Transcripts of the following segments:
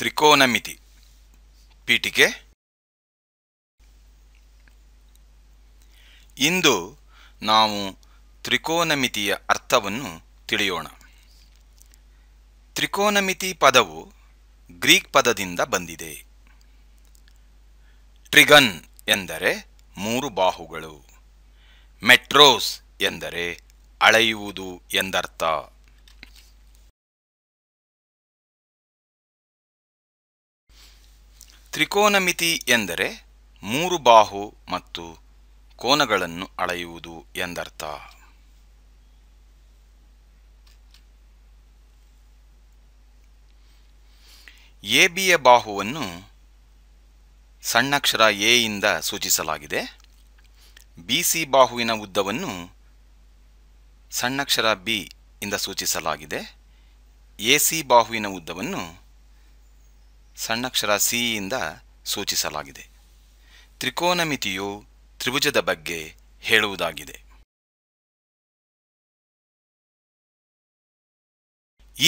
ತ್ರಿಕೋನಮಿತಿ ಪೀಠಿಕೆ ಇಂದು ನಾವು ತ್ರಿಕೋನಮಿತಿಯ ಅರ್ಥವನ್ನು ತಿಳಿಯೋಣ ತ್ರಿಕೋನಮಿತಿ ಪದವು ಗ್ರೀಕ್ ಪದದಿಂದ ಬಂದಿದೆ ಟ್ರಿಗನ್ ಎಂದರೆ ಮೂರು ಬಾಹುಗಳು ಮೆಟ್ರೋಸ್ ಎಂದರೆ ಅಳೆಯುವುದು ಎಂದರ್ಥ ತ್ರಿಕೋನಮಿತಿ ಎಂದರೆ ಮೂರು ಬಾಹು ಮತ್ತು ಕೋನಗಳನ್ನು ಅಳೆಯುವುದು ಎಂದರ್ಥ ಎಬಿಯ ಬಾಹುವನ್ನು ಸಣ್ಣಕ್ಷರ ಎ ಸೂಚಿಸಲಾಗಿದೆ ಬಿ ಬಾಹುವಿನ ಉದ್ದವನ್ನು ಸಣ್ಣಕ್ಷರ ಬಿ ಇಂದ ಸೂಚಿಸಲಾಗಿದೆ ಎ ಬಾಹುವಿನ ಉದ್ದವನ್ನು ಸಣ್ಣಕ್ಷರ ಸಿಯಿಂದ ಸೂಚಿಸಲಾಗಿದೆ ತ್ರಿಕೋನಮಿತಿಯು ತ್ರಿಭುಜದ ಬಗ್ಗೆ ಹೇಳುವುದಾಗಿದೆ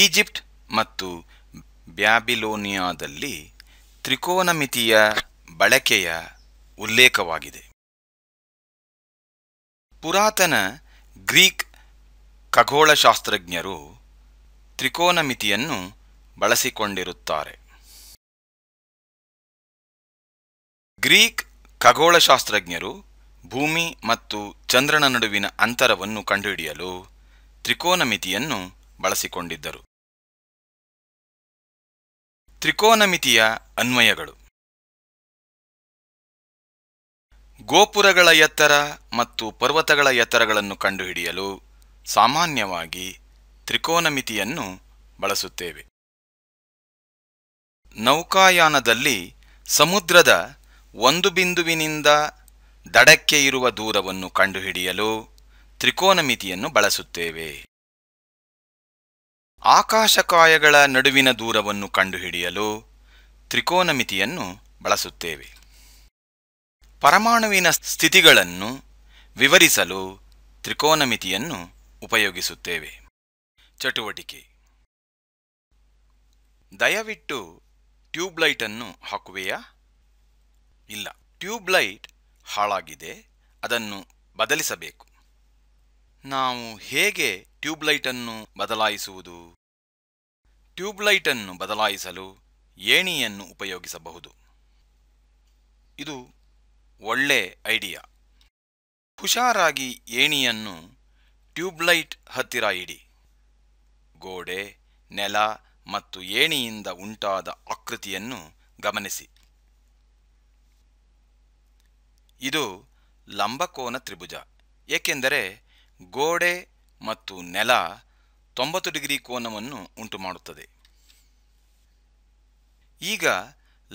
ಈಜಿಪ್ಟ್ ಮತ್ತು ಬ್ಯಾಬಿಲೋನಿಯಾದಲ್ಲಿ ತ್ರಿಕೋನಮಿತಿಯ ಬಳಕೆಯ ಉಲ್ಲೇಖವಾಗಿದೆ ಪುರಾತನ ಗ್ರೀಕ್ ಖಗೋಳಶಾಸ್ತ್ರಜ್ಞರು ತ್ರಿಕೋನಮಿತಿಯನ್ನು ಬಳಸಿಕೊಂಡಿರುತ್ತಾರೆ ಗ್ರೀಕ್ ಖಗೋಳಶಾಸ್ತ್ರಜ್ಞರು ಭೂಮಿ ಮತ್ತು ಚಂದ್ರನ ನಡುವಿನ ಅಂತರವನ್ನು ಕಂಡುಹಿಡಿಯಲು ತ್ರಿಕೋನಮಿತಿಯನ್ನು ಬಳಸಿಕೊಂಡಿದ್ದರು ತ್ರಿಕೋನಮಿತಿಯ ಅನ್ವಯಗಳು ಗೋಪುರಗಳ ಎತ್ತರ ಮತ್ತು ಪರ್ವತಗಳ ಎತ್ತರಗಳನ್ನು ಕಂಡುಹಿಡಿಯಲು ಸಾಮಾನ್ಯವಾಗಿ ತ್ರಿಕೋನಮಿತಿಯನ್ನು ಬಳಸುತ್ತೇವೆ ನೌಕಾಯಾನದಲ್ಲಿ ಸಮುದ್ರದ ಒಂದು ಬಿಂದುವಿನಿಂದ ದಡಕ್ಕೆ ಇರುವ ದೂರವನ್ನು ಕಂಡುಹಿಡಿಯಲು ತ್ರಿಕೋನಮಿತಿಯನ್ನು ಬಳಸುತ್ತೇವೆ ಆಕಾಶಕಾಯಗಳ ನಡುವಿನ ದೂರವನ್ನು ಕಂಡುಹಿಡಿಯಲು ತ್ರಿಕೋನಮಿತಿಯನ್ನು ಬಳಸುತ್ತೇವೆ ಪರಮಾಣುವಿನ ಸ್ಥಿತಿಗಳನ್ನು ವಿವರಿಸಲು ತ್ರಿಕೋನಮಿತಿಯನ್ನು ಉಪಯೋಗಿಸುತ್ತೇವೆ ಚಟುವಟಿಕೆ ದಯವಿಟ್ಟು ಟ್ಯೂಬ್ಲೈಟನ್ನು ಹಾಕುವೆಯಾ ಇಲ್ಲ ಟ್ಯೂಬ್ ಲೈಟ್ ಹಾಳಾಗಿದೆ ಅದನ್ನು ಬದಲಿಸಬೇಕು ನಾವು ಹೇಗೆ ಟ್ಯೂಬ್ ಲೈಟನ್ನು ಬದಲಾಯಿಸುವುದು ಟ್ಯೂಬ್ ಲೈಟನ್ನು ಬದಲಾಯಿಸಲು ಏಣಿಯನ್ನು ಉಪಯೋಗಿಸಬಹುದು ಇದು ಒಳ್ಳೆ ಐಡಿಯಾ ಹುಷಾರಾಗಿ ಏಣಿಯನ್ನು ಟ್ಯೂಬ್ ಲೈಟ್ ಹತ್ತಿರ ಇಡಿ ಗೋಡೆ ನೆಲ ಮತ್ತು ಏಣಿಯಿಂದ ಉಂಟಾದ ಆಕೃತಿಯನ್ನು ಗಮನಿಸಿ ಇದು ಲಂಬಕೋನ ತ್ರಿಭುಜ ಏಕೆಂದರೆ ಗೋಡೆ ಮತ್ತು ನೆಲ ತೊಂಬತ್ತು ಡಿಗ್ರಿ ಕೋನವನ್ನು ಉಂಟುಮಾಡುತ್ತದೆ ಈಗ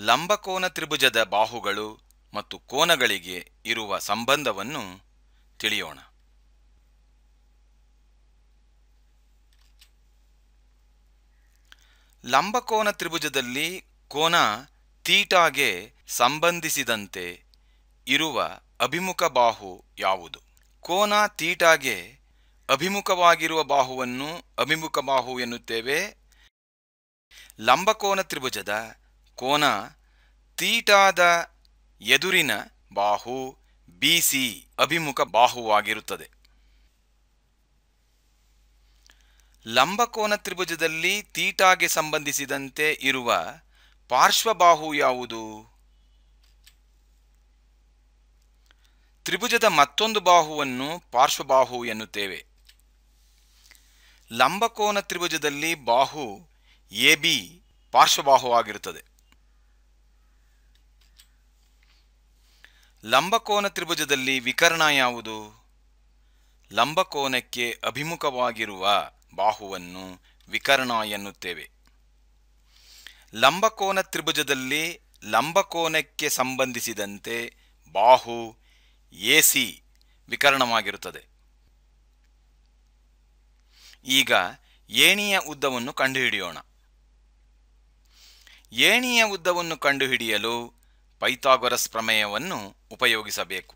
ಲಂಬಕೋನ ತ್ರಿಭುಜದ ಬಾಹುಗಳು ಮತ್ತು ಕೋನಗಳಿಗೆ ಇರುವ ಸಂಬಂಧವನ್ನು ತಿಳಿಯೋಣ ಲಂಬಕೋನ ತ್ರಿಭುಜದಲ್ಲಿ ಕೋನ ತೀಟಾಗೆ ಸಂಬಂಧಿಸಿದಂತೆ ಇರುವ ಅಭಿಮುಖ ಬಾಹು ಯಾವುದು ಕೋನ ತೀಟಾಗೆ ಅಭಿಮುಖವಾಗಿರುವ ಬಾಹುವನ್ನು ಅಭಿಮುಖ ಬಾಹು ಎನ್ನುತ್ತೇವೆ ಲಂಬಕೋನ ತ್ರಿಭುಜದ ಕೋನ ತೀಟಾದ ಎದುರಿನ ಬಾಹು ಬಿಸಿ ಅಭಿಮುಖ ಬಾಹುವಾಗಿರುತ್ತದೆ ಲಂಬಕೋನ ತ್ರಿಭುಜದಲ್ಲಿ ತೀಟಾಗೆ ಸಂಬಂಧಿಸಿದಂತೆ ಇರುವ ಪಾರ್ಶ್ವಬಾಹು ಯಾವುದು ತ್ರಿಭುಜದ ಮತ್ತೊಂದು ಬಾಹುವನ್ನು ಪಾರ್ಶ್ವಬಾಹು ಎನ್ನುತ್ತೇವೆ ಲಂಬಕೋನ ತ್ರಿಭುಜದಲ್ಲಿ ಬಾಹು ಎ ಬಿ ಪಾರ್ಶ್ವಬಾಹುವಾಗಿರುತ್ತದೆ ಲಂಬಕೋನ ತ್ರಿಭುಜದಲ್ಲಿ ವಿಕರ್ಣ ಯಾವುದು ಲಂಬಕೋನಕ್ಕೆ ಅಭಿಮುಖವಾಗಿರುವ ಬಾಹುವನ್ನು ವಿಕರ್ಣ ಎನ್ನುತ್ತೇವೆ ಲಂಬಕೋನ ತ್ರಿಭುಜದಲ್ಲಿ ಲಂಬಕೋನಕ್ಕೆ ಸಂಬಂಧಿಸಿದಂತೆ ಬಾಹು ಎಸಿ ವಿಕರಣವಾಗಿರುತ್ತದೆ ಈಗ ಏಣಿಯ ಉದ್ದವನ್ನು ಕಂಡುಹಿಡಿಯೋಣ ಏಣಿಯ ಉದ್ದವನ್ನು ಕಂಡುಹಿಡಿಯಲು ಪೈಥಾಗೊರಸ್ ಪ್ರಮೇಯವನ್ನು ಉಪಯೋಗಿಸಬೇಕು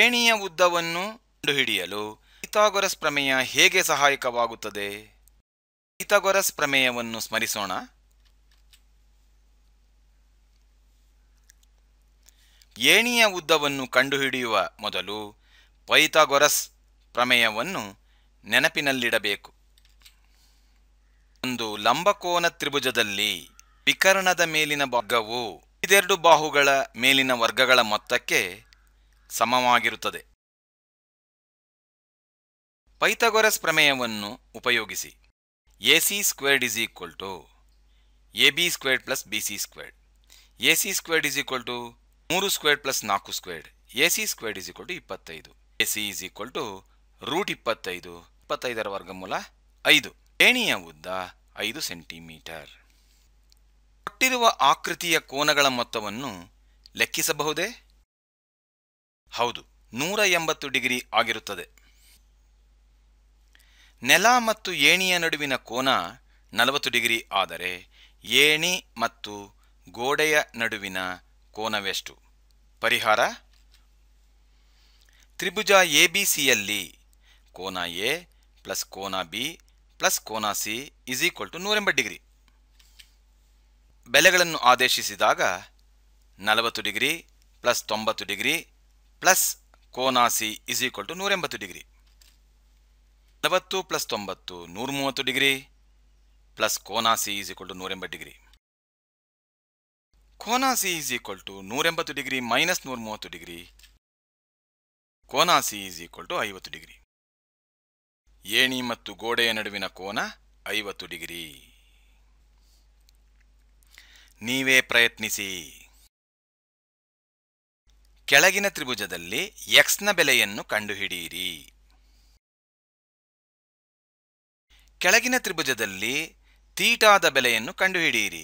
ಏಣಿಯ ಉದ್ದವನ್ನು ಕಂಡುಹಿಡಿಯಲು ಪೈಥಾಗೊರಸ್ ಪ್ರಮೇಯ ಹೇಗೆ ಸಹಾಯಕವಾಗುತ್ತದೆ ಪೈಥಾಗೊರಸ್ ಪ್ರಮೇಯವನ್ನು ಸ್ಮರಿಸೋಣ ಏಣಿಯ ಉದ್ದವನ್ನು ಕಂಡುಹಿಡಿಯುವ ಮೊದಲು ಪೈಥಾಗೊರಸ್ ಪ್ರಮೇಯವನ್ನು ನೆನಪಿನಲ್ಲಿಡಬೇಕು ಒಂದು ಲಂಬಕೋನ ತ್ರಿಭುಜದಲ್ಲಿ ವಿಕರ್ಣದ ಮೇಲಿನ ವರ್ಗವು ಇದೆರಡು ಬಾಹುಗಳ ಮೇಲಿನ ವರ್ಗಗಳ ಮೊತ್ತಕ್ಕೆ ಸಮವಾಗಿರುತ್ತದೆ ಪೈಥಗೊರಸ್ ಪ್ರಮೇಯವನ್ನು ಉಪಯೋಗಿಸಿ A C squared is equal to A B squared plus B C squared A C squared is equal to ಮೂರು ಸ್ಕ್ವೇರ್ಡ್ ಪ್ಲಸ್ ನಾಲ್ಕು squared A C squared is equal to ಇಪ್ಪತ್ತೈದು A C is equal to root ಇಪ್ಪತ್ತೈದು ಇಪ್ಪತ್ತೈದರ ವರ್ಗಮೂಲ ಐದು ಏಣಿಯ ಉದ್ದ ಐದು centimetre ಕೊಟ್ಟಿರುವ ಆಕೃತಿಯ ಕೋನಗಳ ಮೊತ್ತವನ್ನು ಲೆಕ್ಕಿಸಬಹುದೇ ಹೌದು ನೂರ ಎಂಬತ್ತು ಡಿಗ್ರಿ ಆಗಿರುತ್ತದೆ ನೆಲ ಮತ್ತು ಏಣಿಯ ನಡುವಿನ ಕೋನ ನಲವತ್ತು ಡಿಗ್ರಿ ಆದರೆ ಏಣಿ ಮತ್ತು ಗೋಡೆಯ ನಡುವಿನ ಕೋನವೆಷ್ಟು ಪರಿಹಾರ ತ್ರಿಭುಜ ಎ ಬಿ ಸಿಯಲ್ಲಿ ಕೋನ ಎ ಪ್ಲಸ್ ಕೋನ ಬಿ ಪ್ಲಸ್ ಕೋನ ಸಿ ಇಸ್ ಈಕ್ವಲ್ ಟು ಎಂಬತ್ತು ಡಿಗ್ರಿ ಬೆಲೆಗಳನ್ನು ಆದೇಶಿಸಿದಾಗ ನಲವತ್ತು ಡಿಗ್ರಿ ಪ್ಲಸ್ ತೊಂಬತ್ತು ಡಿಗ್ರಿ ಪ್ಲಸ್ ಕೋನ ಸಿ ಇಸ್ ಈಕ್ವಲ್ ಟು ನೂರೆಂಬತ್ತು ಡಿಗ್ರಿ ನಲವತ್ತು ಪ್ಲಸ್ ತೊಂಬತ್ತು ನೂರ ಮೂವತ್ತು ಡಿಗ್ರಿ ಪ್ಲಸ್ ಕೋನ ಸಿ ಇಸ್ ಈಕ್ವಲ್ ಟು ನೂರೆಂಬತ್ತು ಡಿಗ್ರಿ ಕೋನ ಸಿ ಈಸ್ ಈಕ್ವಲ್ ಟು ನೂರೆಂಬತ್ತು ಡಿಗ್ರಿ ಮೈನಸ್ ನೂರ ಮೂವತ್ತು ಡಿಗ್ರಿ ಕೋನ ಸಿ ಈಸ್ ಈಕ್ವಲ್ ಟು ಐವತ್ತು ಡಿಗ್ರಿ ಏಣಿ ಮತ್ತು ಗೋಡೆಯ ನಡುವಿನ ಕೋನ ಐವತ್ತು ಡಿಗ್ರಿ ನೀವೇ ಪ್ರಯತ್ನಿಸಿ ಕೆಳಗಿನ ತ್ರಿಭುಜದಲ್ಲಿ ಎಕ್ಸ್ನ ಬೆಲೆಯನ್ನು ಕಂಡುಹಿಡಿಯಿರಿ ಕೆಳಗಿನ ತ್ರಿಭುಜದಲ್ಲಿ ತೀಟಾದ ಬೆಲೆಯನ್ನು ಕಂಡುಹಿಡಿಯಿರಿ